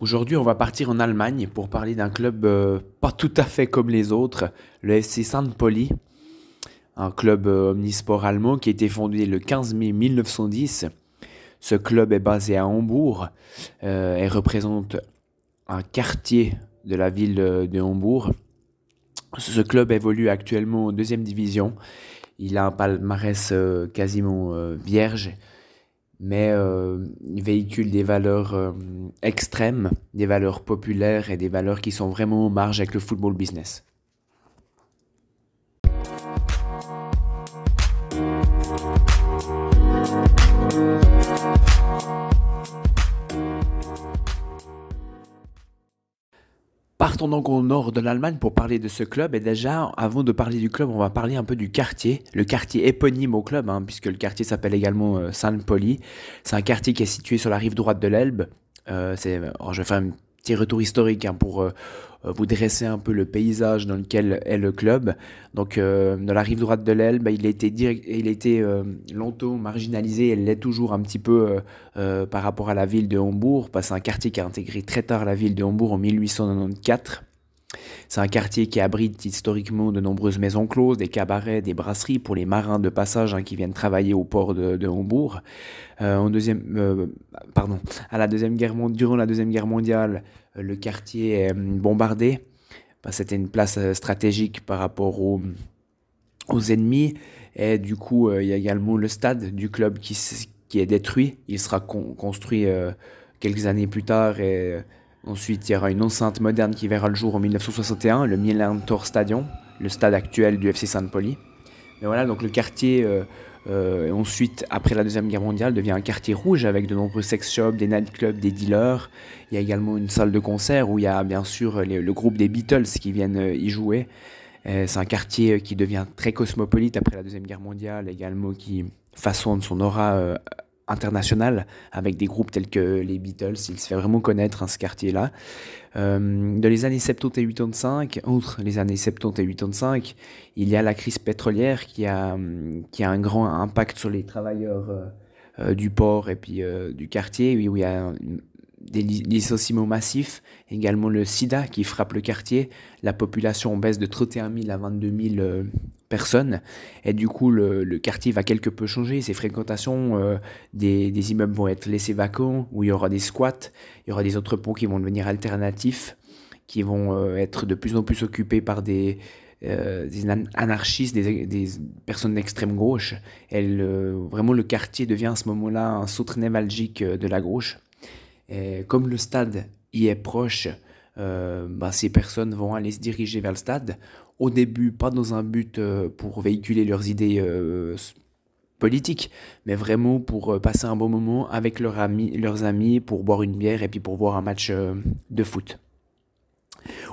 Aujourd'hui, on va partir en Allemagne pour parler d'un club euh, pas tout à fait comme les autres, le FC poli un club euh, omnisport allemand qui a été fondé le 15 mai 1910. Ce club est basé à Hambourg euh, et représente un quartier de la ville de Hambourg. Ce club évolue actuellement en deuxième division. Il a un palmarès quasiment vierge mais euh, véhicule des valeurs euh, extrêmes, des valeurs populaires et des valeurs qui sont vraiment au marge avec le football business. en donc au nord de l'Allemagne pour parler de ce club. Et déjà, avant de parler du club, on va parler un peu du quartier. Le quartier éponyme au club, hein, puisque le quartier s'appelle également euh, Saint-Pauli. C'est un quartier qui est situé sur la rive droite de l'Elbe. Euh, oh, je vais faire une petit retour historique hein, pour euh, euh, vous dresser un peu le paysage dans lequel est le club. Donc, euh, dans la rive droite de l'Elbe, bah, il était il était longtemps marginalisé, elle l'est toujours un petit peu par rapport à la ville de Hambourg, parce c'est un quartier qui a intégré très tard la ville de Hambourg en 1894. C'est un quartier qui abrite historiquement de nombreuses maisons closes, des cabarets, des brasseries pour les marins de passage hein, qui viennent travailler au port de, Hambourg. Euh, en deuxième, euh, pardon, à la deuxième guerre durant la deuxième guerre mondiale, euh, le quartier est hum, bombardé. Bah, c'était une place stratégique par rapport aux, ennemis. Et du coup, il y a également le stade du club qui, est détruit. Il sera construit quelques années plus tard et Ensuite, il y aura une enceinte moderne qui verra le jour en 1961, le Milan Stadion, le stade actuel du FC saint pauli Mais voilà, donc le quartier, euh, euh, ensuite, après la Deuxième Guerre mondiale, devient un quartier rouge avec de nombreux sex shops, des nightclubs, des dealers. Il y a également une salle de concert où il y a bien sûr le groupe des Beatles qui viennent euh, y jouer. C'est un quartier qui devient très cosmopolite après la Deuxième Guerre mondiale, également qui façonne son aura international avec des groupes tels que les Beatles. Il se fait vraiment connaître hein, ce quartier-là. Euh, dans les années 70 et 85, outre les années 70 et 85, il y a la crise pétrolière qui a, euh, qui a un grand impact sur les travailleurs euh, euh, du port et puis du quartier, où il y a une des licenciements massifs, également le sida qui frappe le quartier. La population baisse de 31 000 à 22 000 euh, personnes. Et du coup, le, quartier va quelque peu changer. ces fréquentations euh, des, immeubles vont être laissés vacants, où il y aura des squats, il y aura des entrepôts qui vont devenir alternatifs, qui vont euh, être de plus en plus occupés par des, anarchistes, des, personnes d'extrême gauche. Elle, vraiment, le quartier devient à ce moment-là un sautre névralgique de la gauche. Euh, comme le stade y est proche, euh, bah, ces personnes vont aller se diriger vers le stade. Au début, pas dans un but euh, pour véhiculer leurs idées politiques, mais vraiment pour passer un bon moment avec leur amis, leurs amis, pour boire une bière et puis pour voir un match de foot.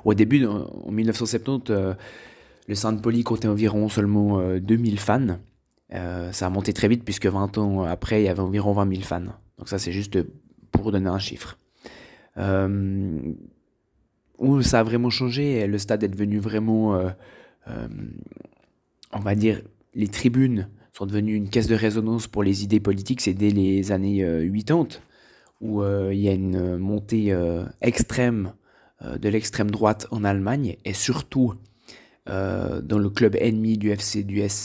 Au début, en 1970, le saint poli comptait environ seulement 2000 fans. ça a monté très vite puisque 20 ans après, il y avait environ 20 000 fans. Donc ça, c'est juste pour donner un chiffre. Euh, où ça a vraiment changé, le stade est devenu vraiment, euh, euh, on va dire, les tribunes sont devenues une caisse de résonance pour les idées politiques, c'est dès les années 80, où il y a une montée extrême de l'extrême droite en Allemagne, et surtout dans le club ennemi du FC du SV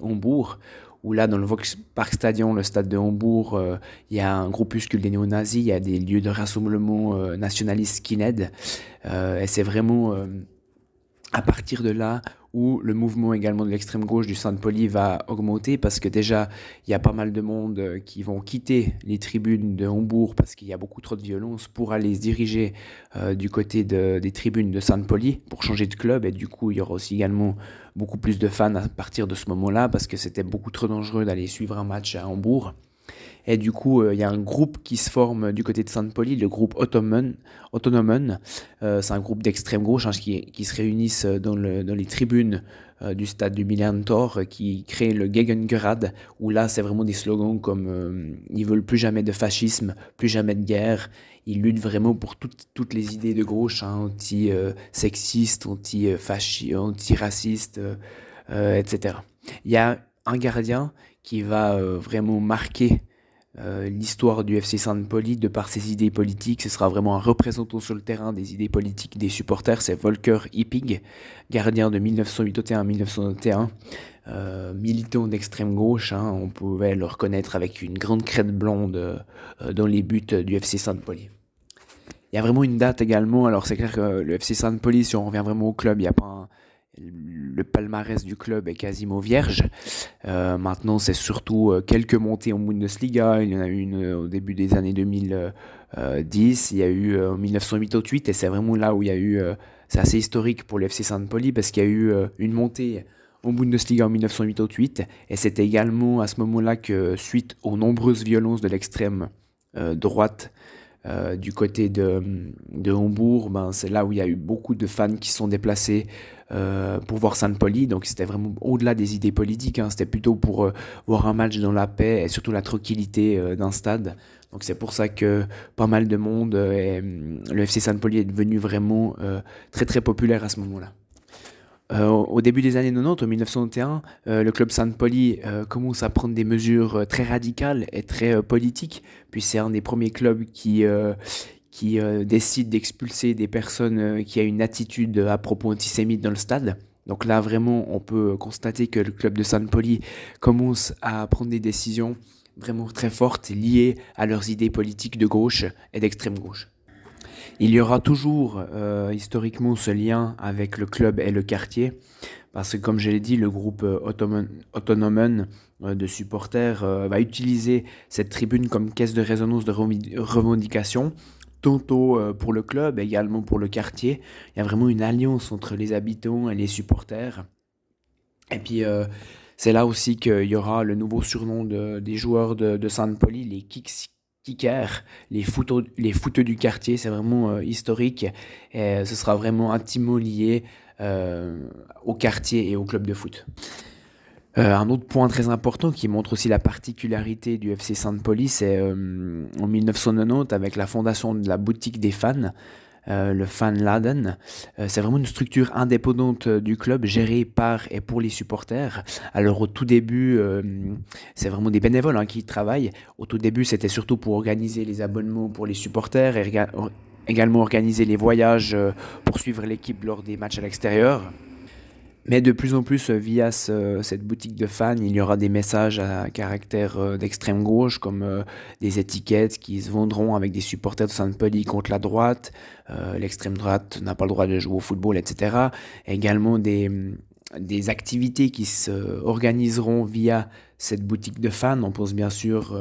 eh, Hambourg, où là, dans le Vaux-Parc-Stadion, le stade de Hambourg, euh, il y a un groupuscule des néo-nazis, il y a des lieux de rassemblement euh, nationalistes qui l'aident. Euh, et c'est vraiment à partir de là où le mouvement également de l'extrême gauche du saint poly va augmenter parce que déjà il y a pas mal de monde euh, qui vont quitter les tribunes de Hambourg parce qu'il y a beaucoup trop de violence pour aller se diriger euh, du côté des tribunes de saint poly pour changer de club et du coup il y aura aussi également beaucoup plus de fans à partir de ce moment-là parce que c'était beaucoup trop dangereux d'aller suivre un match à Hambourg. Et du coup, euh, il y a un groupe qui se forme du côté de sainte poly le groupe Ottoman. Euh, c'est un groupe d'extrême gauche hein, qui, qui, se réunissent euh, dans, le, dans les tribunes du stade du milan qui crée le Gegengerad, où là c'est vraiment des slogans comme ils veulent plus jamais de fascisme, plus jamais de guerre. Ils luttent vraiment pour toutes les idées de gauche, hein, anti sexiste anti-racistes, etc. Il y a un gardien qui va vraiment marquer euh, l'histoire du FC Sainte-Pauli, de par ses idées politiques, ce sera vraiment un représentant sur le terrain des idées politiques des supporters, c'est Volker Hippig, gardien de 1981-1991, euh, militant d'extrême gauche, hein, on pouvait le reconnaître avec une grande crête blonde euh, dans les buts du FC saint pauli Il y a vraiment une date également, alors c'est clair que le FC Sainte-Pauli, si on revient vraiment au club, il n'y a pas le palmarès du club est quasiment vierge. Euh, maintenant, c'est surtout euh, quelques montées en Bundesliga. Il y en a eu une euh, au début des années 2010, il y a eu en 1988, et c'est vraiment là où il y a eu. c'est assez historique pour l'FC sainte pauli parce qu'il y a eu une montée en Bundesliga en 1988, et c'est également à ce moment-là que, suite aux nombreuses violences de l'extrême droite, euh, du côté de, de Hambourg, ben, c'est là où il y a eu beaucoup de fans qui sont déplacés euh, pour voir sainte poly Donc c'était vraiment au-delà des idées politiques. Hein. c'était plutôt pour euh, voir un match dans la paix et surtout la tranquillité d'un stade. Donc c'est pour ça que pas mal de monde, et, le FC saint poly est devenu vraiment très très populaire à ce moment-là. Euh, au début des années 90, en 1991, le club sainte euh, poly commence à prendre des mesures euh, très radicales et très politiques, puis c'est un des premiers clubs qui, qui décide d'expulser des personnes qui ont une attitude à propos antisémite dans le stade. Donc là, vraiment, on peut constater que le club de Saint-Poly commence à prendre des décisions vraiment très fortes liées à leurs idées politiques de gauche et d'extrême gauche. Il y aura toujours euh, historiquement ce lien avec le club et le quartier, parce que comme je l'ai dit, le groupe euh, Autonomen euh, de supporters va utiliser cette tribune comme caisse de résonance de revendication, tantôt pour le club, également pour le quartier. Il y a vraiment une alliance entre les habitants et les supporters. Et puis... c'est là aussi qu'il y aura le nouveau surnom des joueurs de, de San les Kicks kickers, les footeux, les du quartier, c'est vraiment euh, historique. Et euh, ce sera vraiment intimement lié euh, au quartier et au club de foot. un autre point très important qui montre aussi la particularité du FC sainte polis c'est en 1990 avec la fondation de la boutique des fans. Euh, le Fan Laden, euh, c'est vraiment une structure indépendante euh, du club, gérée par et pour les supporters. Alors au tout début, c'est vraiment des bénévoles hein, qui travaillent. Au tout début, c'était surtout pour organiser les abonnements pour les supporters et également organiser les voyages pour suivre l'équipe lors des matchs à l'extérieur. Mais de plus en plus, euh, via cette boutique de fans, il y aura des messages à caractère euh, d'extrême gauche, comme euh, des étiquettes qui se vendront avec des supporters de saint contre la droite, l'extrême droite n'a pas le droit de jouer au football, etc. Également mm, des, activités qui s'organiseront via cette boutique de fans. On pense bien sûr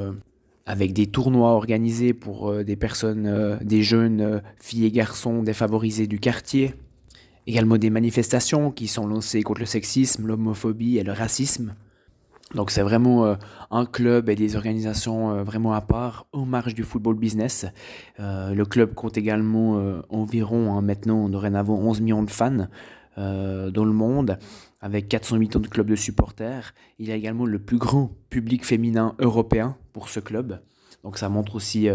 avec des tournois organisés pour des personnes, des jeunes filles et garçons défavorisés du quartier. Également des manifestations qui sont lancées contre le sexisme, l'homophobie et le racisme. Donc c'est vraiment euh, un club et des organisations euh, vraiment à part, au marge du football business. Euh, le club compte également environ, hein, maintenant, dorénavant 11 millions de fans dans le monde, avec 408 ans de clubs de supporters. Il a également le plus grand public féminin européen pour ce club. Donc ça montre aussi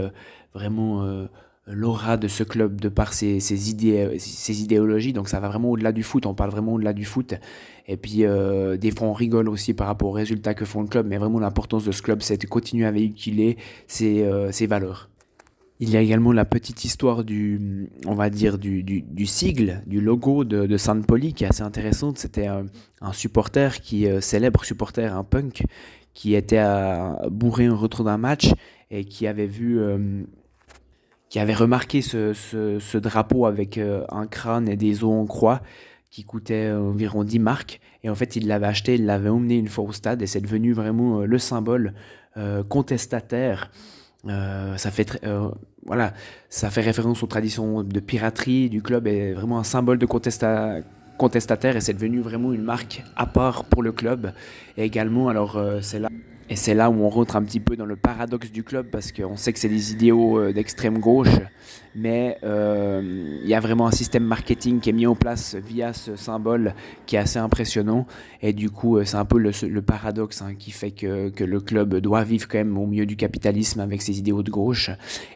vraiment l'aura de ce club de par ses, idées, ses idéologies. Donc ça va vraiment au-delà du foot, on parle vraiment au-delà du foot. Et puis euh, des fois on rigole aussi par rapport aux résultats que font le club, mais vraiment l'importance de ce club, c'est de continuer à véhiculer ses, euh, ses, valeurs. Il y a également la petite histoire du, on va dire, du, du, sigle, du logo de, de Saint qui est assez intéressante. C'était un, supporter qui, euh, célèbre supporter, un punk, qui était bourré en retour d'un match et qui avait vu qui avait remarqué ce, drapeau avec euh, un crâne et des os en croix qui coûtait euh, environ 10 marques. Et en fait, il l'avait acheté, il l'avait emmené une fois au stade et c'est devenu vraiment euh, le symbole contestataire. ça fait voilà, ça fait référence aux traditions de piraterie du club et vraiment un symbole de contestataire et c'est devenu vraiment une marque à part pour le club. Et également, alors c'est là. Et c'est là où on rentre un petit peu dans le paradoxe du club, parce qu'on sait que c'est des idéaux euh, d'extrême gauche, mais euh, il y a vraiment un système marketing qui est mis en place via ce symbole qui est assez impressionnant. Et du coup, euh, c'est un peu le, paradoxe hein, qui fait que, que, le club doit vivre quand même au milieu du capitalisme avec ses idéaux de gauche.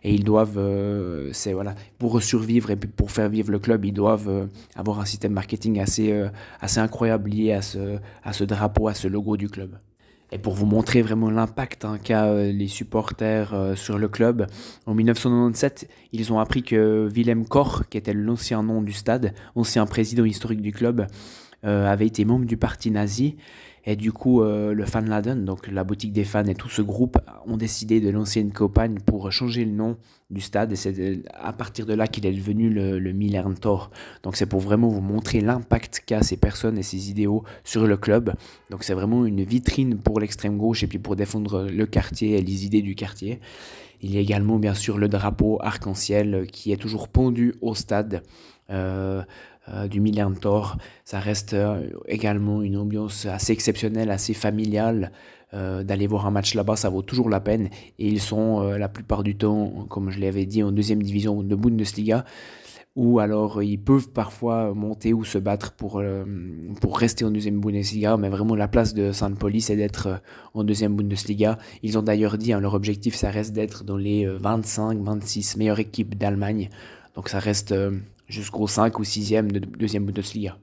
Et ils doivent, c'est voilà, pour survivre et pour faire vivre le club, ils doivent avoir un système marketing assez, assez incroyable lié à ce, à ce drapeau, à ce logo du club. Et pour vous montrer vraiment l'impact hein, qu'a euh, les supporters euh, sur le club, en 1997, ils ont appris que Willem Koch, qui était l'ancien nom du stade, ancien président historique du club, euh, avait été membre du parti nazi et du coup, euh, le Fanladen, donc la boutique des fans et tout ce groupe ont décidé de lancer une campagne pour changer le nom du stade. Et c'est à partir de là qu'il est devenu le, le Milan Tor. Donc c'est pour vraiment vous montrer l'impact qu'a ces personnes et ces idéaux sur le club. Donc c'est vraiment une vitrine pour l'extrême gauche et puis pour défendre le quartier et les idées du quartier. Il y a également bien sûr le drapeau arc-en-ciel qui est toujours pendu au stade du euh, euh, du Ça reste euh, également une ambiance assez exceptionnelle, assez familiale. Euh, d'aller voir un match là-bas, ça vaut toujours la peine. Et ils sont la plupart du temps, comme je l'avais dit, en deuxième division de Bundesliga ou alors euh, ils peuvent parfois euh, monter ou se battre pour, euh, pour rester en deuxième Bundesliga, mais vraiment la place de Sainte Pauli c'est d'être en deuxième Bundesliga. Ils ont d'ailleurs dit, hein, leur objectif ça reste d'être dans les 25-26 meilleures équipes d'Allemagne, donc ça reste jusqu'au 5 ou 6e de deuxième Bundesliga.